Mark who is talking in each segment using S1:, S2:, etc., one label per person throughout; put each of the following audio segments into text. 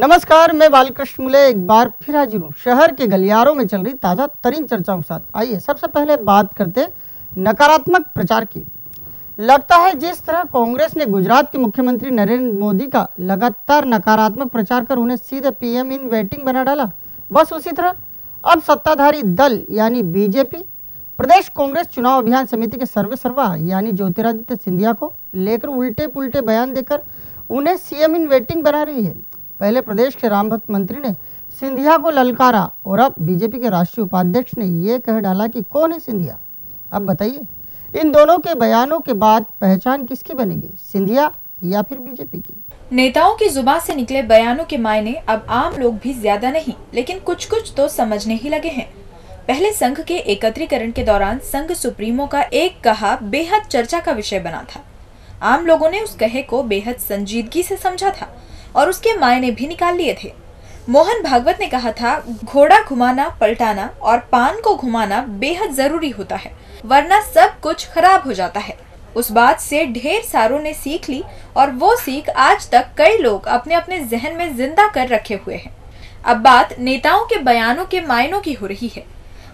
S1: नमस्कार मैं बालकृष्ण मुले एक बार फिर हाजिर हूँ शहर के गलियारों में चल रही ताज़ा तरीन चर्चाओं के साथ आइए सबसे पहले बात करते नकारात्मक प्रचार की लगता है जिस तरह कांग्रेस ने गुजरात के मुख्यमंत्री नरेंद्र मोदी का लगातार नकारात्मक प्रचार कर उन्हें सीधे पीएम इन वेटिंग बना डाला बस उसी तरह अब सत्ताधारी दल यानी बीजेपी प्रदेश कांग्रेस चुनाव अभियान समिति के सर्वे सर्वा यानी ज्योतिरादित्य सिंधिया को लेकर उल्टे पुलटे बयान देकर उन्हें सीएम इन वेटिंग बना रही है पहले प्रदेश के रामभक्त मंत्री ने सिंधिया को ललकारा और अब बीजेपी के राष्ट्रीय उपाध्यक्ष ने ये कह डाला कि कौन है सिंधिया अब बताइए इन दोनों के बयानों के बाद पहचान किसकी बनेगी सिंधिया या फिर बीजेपी की
S2: नेताओं की जुबान से निकले बयानों के मायने अब आम लोग भी ज्यादा नहीं लेकिन कुछ कुछ तो समझने ही लगे हैं पहले संघ के एकत्रीकरण के दौरान संघ सुप्रीमो का एक कहा बेहद चर्चा का विषय बना था आम लोगों ने उस कहे को बेहद संजीदगी से समझा था और उसके मायने भी निकाल लिए थे मोहन भागवत ने कहा था घोड़ा घुमाना पलटाना और पान को घुमाना बेहद जरूरी होता है वरना सब कुछ खराब हो जाता है उस बात से ढेर सारों ने सीख ली और वो सीख आज तक कई लोग अपने अपने जहन में जिंदा कर रखे हुए हैं अब बात नेताओं के बयानों के मायनों की हो रही है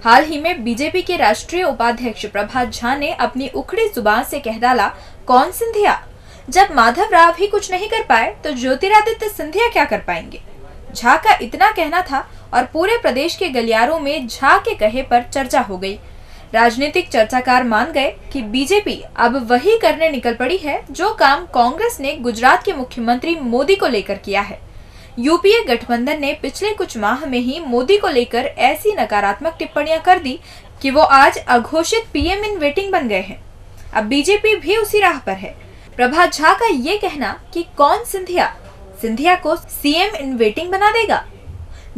S2: हाल ही में बीजेपी के राष्ट्रीय उपाध्यक्ष प्रभात झा ने अपनी उखड़ी जुबान से कह डाला कौन सिंधिया जब माधव राव ही कुछ नहीं कर पाए तो ज्योतिरादित्य सिंधिया क्या कर पाएंगे झा का इतना कहना था और पूरे प्रदेश के गलियारों में झा के कहे पर चर्चा हो गई राजनीतिक चर्चाकार मान गए कि बीजेपी अब वही करने निकल पड़ी है जो काम कांग्रेस ने गुजरात के मुख्यमंत्री मोदी को लेकर किया है यूपीए गठबंधन ने पिछले कुछ माह में ही मोदी को लेकर ऐसी नकारात्मक टिप्पणियां कर दी कि वो आज अघोषित पीएम इन वेटिंग बन गए हैं अब बीजेपी भी उसी राह पर है प्रभा झा का ये कहना कि कौन सिंधिया सिंधिया को सीएम इन वेटिंग बना देगा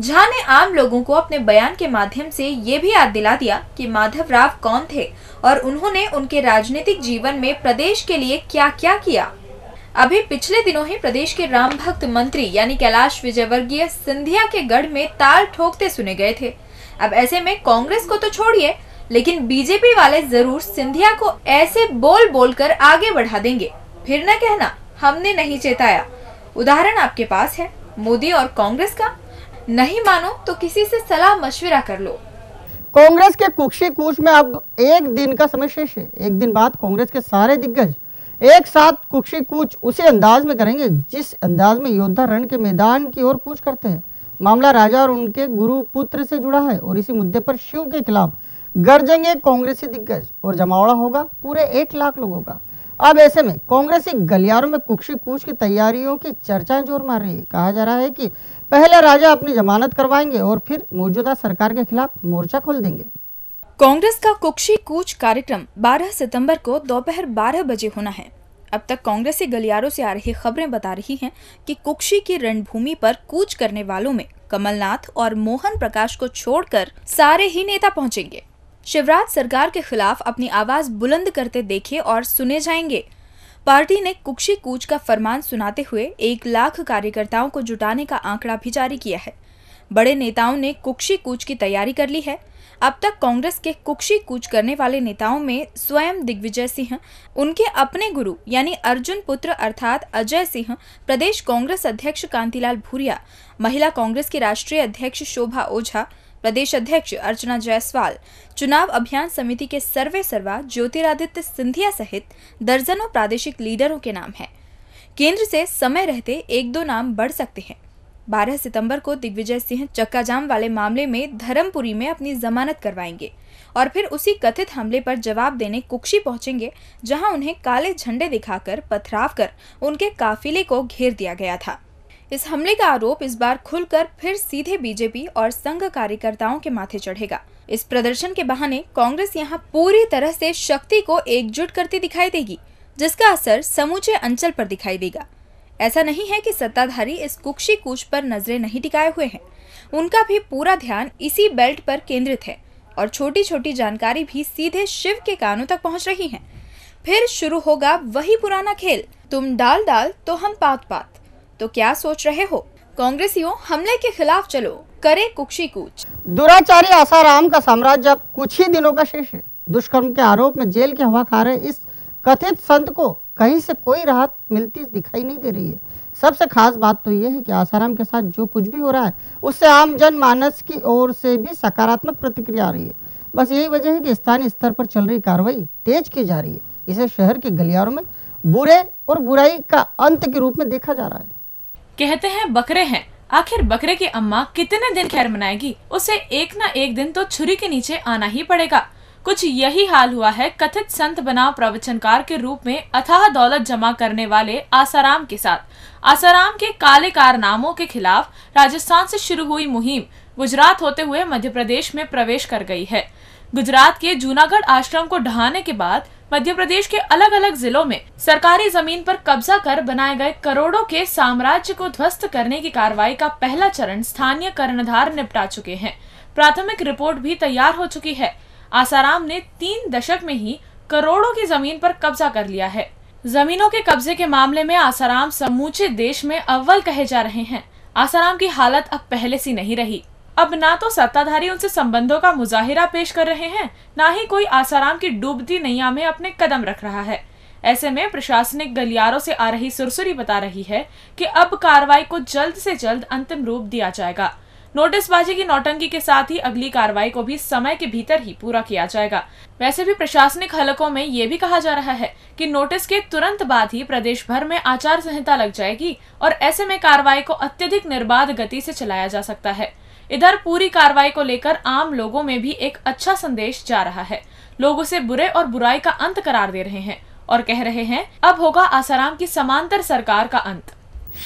S2: झा ने आम लोगों को अपने बयान के माध्यम से ये भी याद दिला दिया कि माधव राव कौन थे और उन्होंने उनके राजनीतिक जीवन में प्रदेश के लिए क्या क्या किया अभी पिछले दिनों ही प्रदेश के राम भक्त मंत्री यानी कैलाश विजयवर्गीय सिंधिया के गढ़ में ताल ठोकते सुने गए थे अब ऐसे में कांग्रेस को तो छोड़िए लेकिन बीजेपी वाले जरूर सिंधिया को ऐसे बोल बोल कर आगे बढ़ा देंगे फिर न कहना हमने नहीं चेताया उदाहरण आपके पास है मोदी और कांग्रेस का नहीं मानो तो किसी से सलाह मशविरा कर लो
S1: कांग्रेस के कुक्षी कूच में अब एक दिन का समय शेष है एक दिन बाद कांग्रेस के सारे दिग्गज एक साथ कुक्षी कूच उसी अंदाज में करेंगे जिस अंदाज में योद्धा रण के मैदान की ओर कूच करते हैं मामला राजा और उनके गुरु पुत्र से जुड़ा है और इसी मुद्दे पर शिव के खिलाफ गरजेंगे कांग्रेसी दिग्गज और जमावड़ा होगा पूरे एक लाख लोगों का अब ऐसे में कांग्रेस के गलियारों में कुक्षी कूच की तैयारियों की चर्चा जोर मार रही है कहा जा रहा है कि पहले राजा अपनी जमानत करवाएंगे और फिर मौजूदा सरकार के खिलाफ मोर्चा खोल
S2: देंगे कांग्रेस का कुक्षी कूच कार्यक्रम 12 सितंबर को दोपहर 12 बजे होना है अब तक के गलियारों से आ रही खबरें बता रही है की कुक्षी की रणभूमि पर कूच करने वालों में कमलनाथ और मोहन प्रकाश को छोड़कर सारे ही नेता पहुँचेंगे शिवराज सरकार के खिलाफ अपनी आवाज बुलंद करते देखे और सुने जाएंगे पार्टी ने कुक्षी कूच का फरमान सुनाते हुए एक लाख कार्यकर्ताओं को जुटाने का आंकड़ा भी जारी किया है बड़े नेताओं ने कुक्षी कूच की तैयारी कर ली है अब तक कांग्रेस के कुक्षी कूच करने वाले नेताओं में स्वयं दिग्विजय सिंह उनके अपने गुरु यानी अर्जुन पुत्र अर्थात अजय सिंह प्रदेश कांग्रेस अध्यक्ष कांतिलाल भूरिया महिला कांग्रेस की राष्ट्रीय अध्यक्ष शोभा ओझा प्रदेश अध्यक्ष अर्चना जायसवाल चुनाव अभियान समिति के सर्वे सर्वा ज्योतिरादित्य सिंधिया सहित दर्जनों प्रादेशिक लीडरों के नाम हैं केंद्र से समय रहते एक दो नाम बढ़ सकते हैं 12 सितंबर को दिग्विजय सिंह चक्काजाम वाले मामले में धर्मपुरी में अपनी जमानत करवाएंगे और फिर उसी कथित हमले पर जवाब देने कुक्षी पहुंचेंगे जहां उन्हें काले झंडे दिखाकर पथराव कर उनके काफिले को घेर दिया गया था इस हमले का आरोप इस बार खुलकर फिर सीधे बीजेपी और संघ कार्यकर्ताओं के माथे चढ़ेगा इस प्रदर्शन के बहाने कांग्रेस यहाँ पूरी तरह से शक्ति को एकजुट करती दिखाई देगी जिसका असर समूचे अंचल पर दिखाई देगा ऐसा नहीं है कि सत्ताधारी इस कुक्षी कूच पर नजरें नहीं टिकाए हुए हैं उनका भी पूरा ध्यान इसी बेल्ट पर केंद्रित है और छोटी छोटी जानकारी भी सीधे शिव के कानों तक पहुंच रही है फिर शुरू होगा वही पुराना खेल तुम डाल डाल तो हम पात पात तो क्या सोच रहे हो कांग्रेसियों हमले के खिलाफ चलो करे कुक्षी कूच
S1: दुराचारी आसाराम का साम्राज्य अब कुछ ही दिनों का शेष है दुष्कर्म के आरोप में जेल के हवा खा रहे इस कथित संत को कहीं से कोई राहत मिलती दिखाई नहीं दे रही है सबसे खास बात तो यह है कि आसाराम के साथ जो कुछ भी हो रहा है उससे आम जन मानस की ओर से भी सकारात्मक प्रतिक्रिया आ रही है बस यही वजह है कि स्थानीय स्तर पर चल रही कार्रवाई तेज की जा रही है इसे शहर के गलियारों
S3: में बुरे
S1: और बुराई का अंत के रूप में देखा जा रहा है
S3: कहते हैं बकरे हैं आखिर बकरे की अम्मा कितने दिन खैर मनाएगी उसे एक ना एक दिन तो छुरी के नीचे आना ही पड़ेगा कुछ यही हाल हुआ है कथित संत बना प्रवचनकार के रूप में अथाह दौलत जमा करने वाले आसाराम के साथ आसाराम के काले कारनामों के खिलाफ राजस्थान से शुरू हुई मुहिम गुजरात होते हुए मध्य प्रदेश में प्रवेश कर गई है गुजरात के जूनागढ़ आश्रम को ढहाने के बाद मध्य प्रदेश के अलग अलग जिलों में सरकारी जमीन पर कब्जा कर बनाए गए करोड़ों के साम्राज्य को ध्वस्त करने की कार्रवाई का पहला चरण स्थानीय कर्णधार निपटा चुके हैं प्राथमिक रिपोर्ट भी तैयार हो चुकी है आसाराम ने तीन दशक में ही करोड़ों की जमीन पर कब्जा कर लिया है जमीनों के कब्जे के मामले में आसाराम समूचे देश में अव्वल कहे जा रहे हैं आसाराम की हालत अब पहले सी नहीं रही अब ना तो सत्ताधारी उनसे संबंधों का मुजाहिरा पेश कर रहे हैं ना ही कोई आसाराम की डूबती नैया में अपने कदम रख रहा है ऐसे में प्रशासनिक गलियारों से आ रही सुरसुरी बता रही है कि अब कार्रवाई को जल्द से जल्द अंतिम रूप दिया जाएगा नोटिसबाजी की नौटंकी के साथ ही अगली कार्रवाई को भी समय के भीतर ही पूरा किया जाएगा वैसे भी प्रशासनिक हलकों में ये भी कहा जा रहा है कि नोटिस के तुरंत बाद ही प्रदेश भर में आचार संहिता लग जाएगी और ऐसे में कार्रवाई को अत्यधिक निर्बाध गति से चलाया जा सकता है इधर पूरी कार्रवाई को लेकर आम लोगों में भी एक अच्छा संदेश जा रहा है लोग उसे बुरे और बुराई का अंत करार दे रहे हैं और कह रहे हैं अब होगा आसाराम की समांतर सरकार का अंत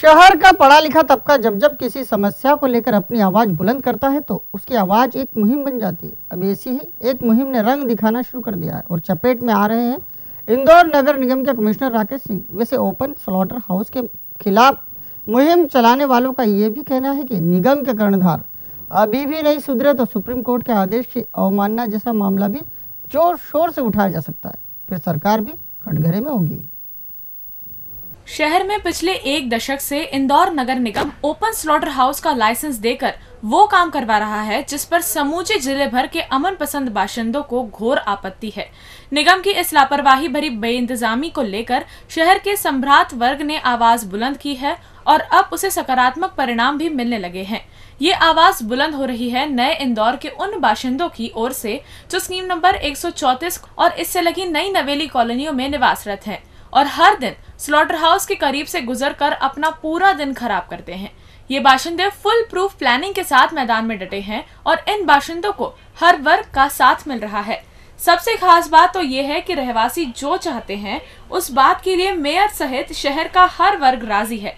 S1: शहर का पढ़ा लिखा तबका जब जब किसी समस्या को लेकर अपनी आवाज़ बुलंद करता है तो उसकी आवाज़ एक मुहिम बन जाती है अब ऐसी ही एक मुहिम ने रंग दिखाना शुरू कर दिया है और चपेट में आ रहे हैं इंदौर नगर निगम के कमिश्नर राकेश सिंह वैसे ओपन स्लॉटर हाउस के खिलाफ मुहिम चलाने वालों का ये भी कहना है कि निगम के कर्णधार अभी भी नहीं सुधरे तो सुप्रीम कोर्ट के आदेश की अवमानना जैसा मामला भी जोर शोर से उठाया जा सकता है फिर सरकार भी कटघरे में होगी
S3: शहर में पिछले एक दशक से इंदौर नगर निगम ओपन स्लॉटर हाउस का लाइसेंस देकर वो काम करवा रहा है जिस पर समूचे जिले भर के अमन पसंद बाशिंदों को घोर आपत्ति है निगम की इस लापरवाही भरी बे को लेकर शहर के सम्राट वर्ग ने आवाज बुलंद की है और अब उसे सकारात्मक परिणाम भी मिलने लगे हैं ये आवाज बुलंद हो रही है नए इंदौर के उन बाशिंदों की ओर से जो स्कीम नंबर 134 और इससे लगी नई नवेली कॉलोनियों में निवासरत हैं और हर दिन स्लॉटर हाउस के करीब से गुजर कर अपना पूरा दिन खराब करते हैं ये बाशिंदे फुल प्रूफ प्लानिंग के साथ मैदान में डटे हैं और इन बाशिंदों को हर वर्ग का साथ मिल रहा है सबसे खास बात तो ये है कि रहवासी जो चाहते हैं उस बात के लिए मेयर सहित शहर का हर वर्ग राजी है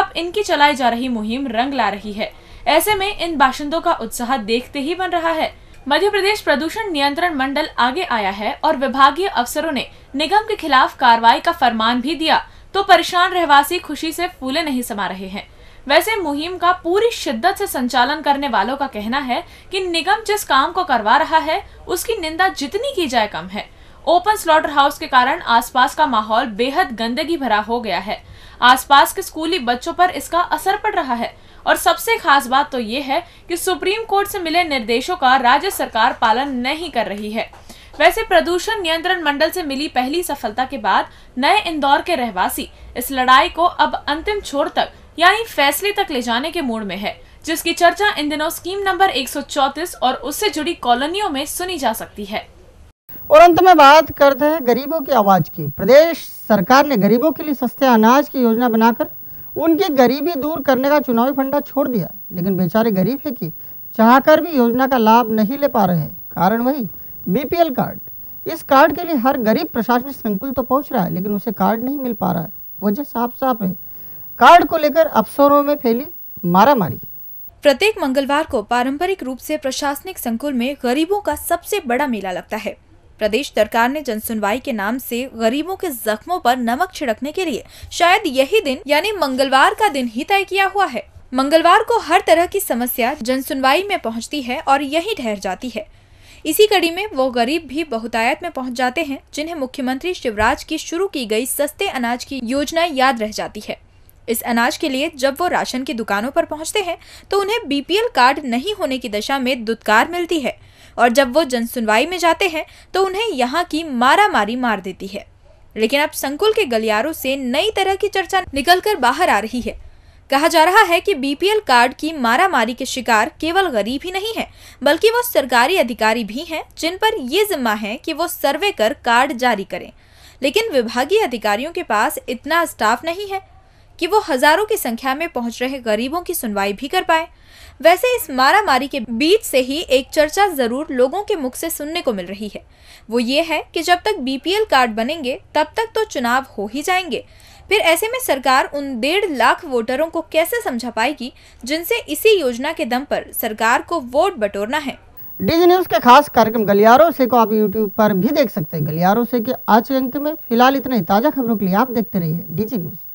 S3: अब इनकी चलाई जा रही मुहिम रंग ला रही है ऐसे में इन बाशिंदों का उत्साह देखते ही बन रहा है मध्य प्रदेश प्रदूषण नियंत्रण मंडल आगे आया है और विभागीय अफसरों ने निगम के खिलाफ कार्रवाई का फरमान भी दिया तो परेशान रहवासी खुशी से फूले नहीं समा रहे हैं वैसे मुहिम का पूरी शिद्दत से संचालन करने वालों का कहना है कि निगम जिस काम को करवा रहा है उसकी निंदा जितनी की जाए कम है ओपन स्लॉटर हाउस के कारण आसपास का माहौल बेहद गंदगी भरा हो गया है आसपास के स्कूली बच्चों पर इसका असर पड़ रहा है और सबसे खास बात तो ये है कि सुप्रीम कोर्ट से मिले निर्देशों का राज्य सरकार पालन नहीं कर रही है वैसे प्रदूषण नियंत्रण मंडल से मिली पहली सफलता के बाद नए इंदौर के रहवासी इस लड़ाई को अब अंतिम छोर तक यानी फैसले तक ले जाने के मूड में है जिसकी चर्चा इन दिनों स्कीम नंबर 134 और उससे जुड़ी कॉलोनियों में सुनी जा सकती है
S1: और अंत में बात करते हैं गरीबों की आवाज की प्रदेश सरकार ने गरीबों के लिए सस्ते अनाज की योजना बनाकर उनकी गरीबी दूर करने का चुनावी फंडा छोड़ दिया लेकिन बेचारे गरीब है कि चाहकर भी योजना का लाभ नहीं ले पा रहे हैं कारण वही बीपीएल कार्ड इस कार्ड के लिए हर गरीब प्रशासनिक संकुल तो पहुंच रहा है लेकिन उसे कार्ड नहीं मिल पा रहा है वजह साफ साफ है कार्ड को लेकर अफसरों में फैली
S2: मारामारी प्रत्येक मंगलवार को पारंपरिक रूप से प्रशासनिक संकुल में गरीबों का सबसे बड़ा मेला लगता है प्रदेश सरकार ने जनसुनवाई के नाम से गरीबों के जख्मों पर नमक छिड़कने के लिए शायद यही दिन यानी मंगलवार का दिन ही तय किया हुआ है मंगलवार को हर तरह की समस्या जनसुनवाई में पहुंचती है और यही ठहर जाती है इसी कड़ी में वो गरीब भी बहुतायत में पहुंच जाते हैं जिन्हें मुख्यमंत्री शिवराज की शुरू की गई सस्ते अनाज की योजना याद रह जाती है इस अनाज के लिए जब वो राशन की दुकानों पर पहुंचते हैं तो उन्हें बीपीएल कार्ड नहीं होने की दशा में दुत्कार मिलती है और जब वो जनसुनवाई में जाते हैं तो उन्हें यहाँ की मारा मारी मार देती है लेकिन अब संकुल के गलियारों से नई तरह की चर्चा निकलकर बाहर आ रही है कहा जा रहा है कि बीपीएल कार्ड की मारामारी के शिकार केवल गरीब ही नहीं है बल्कि वो सरकारी अधिकारी भी हैं जिन पर ये जिम्मा है कि वो सर्वे कर कार्ड जारी करें लेकिन विभागीय अधिकारियों के पास इतना स्टाफ नहीं है कि वो हजारों की संख्या में पहुंच रहे गरीबों की सुनवाई भी कर पाए वैसे इस मारामारी के बीच से ही एक चर्चा जरूर लोगों के मुख से सुनने को मिल रही है वो ये है कि जब तक बीपीएल कार्ड बनेंगे तब तक तो चुनाव हो ही जाएंगे फिर ऐसे में सरकार उन डेढ़ लाख वोटरों को कैसे समझा पाएगी जिनसे इसी योजना के दम पर सरकार को वोट बटोरना है डीजी न्यूज के खास कार्यक्रम
S1: गलियारों से को आप यूट्यूब पर भी देख सकते हैं गलियारों से के आज के अंक में फिलहाल इतने ताज़ा खबरों के लिए आप देखते रहिए डीजी न्यूज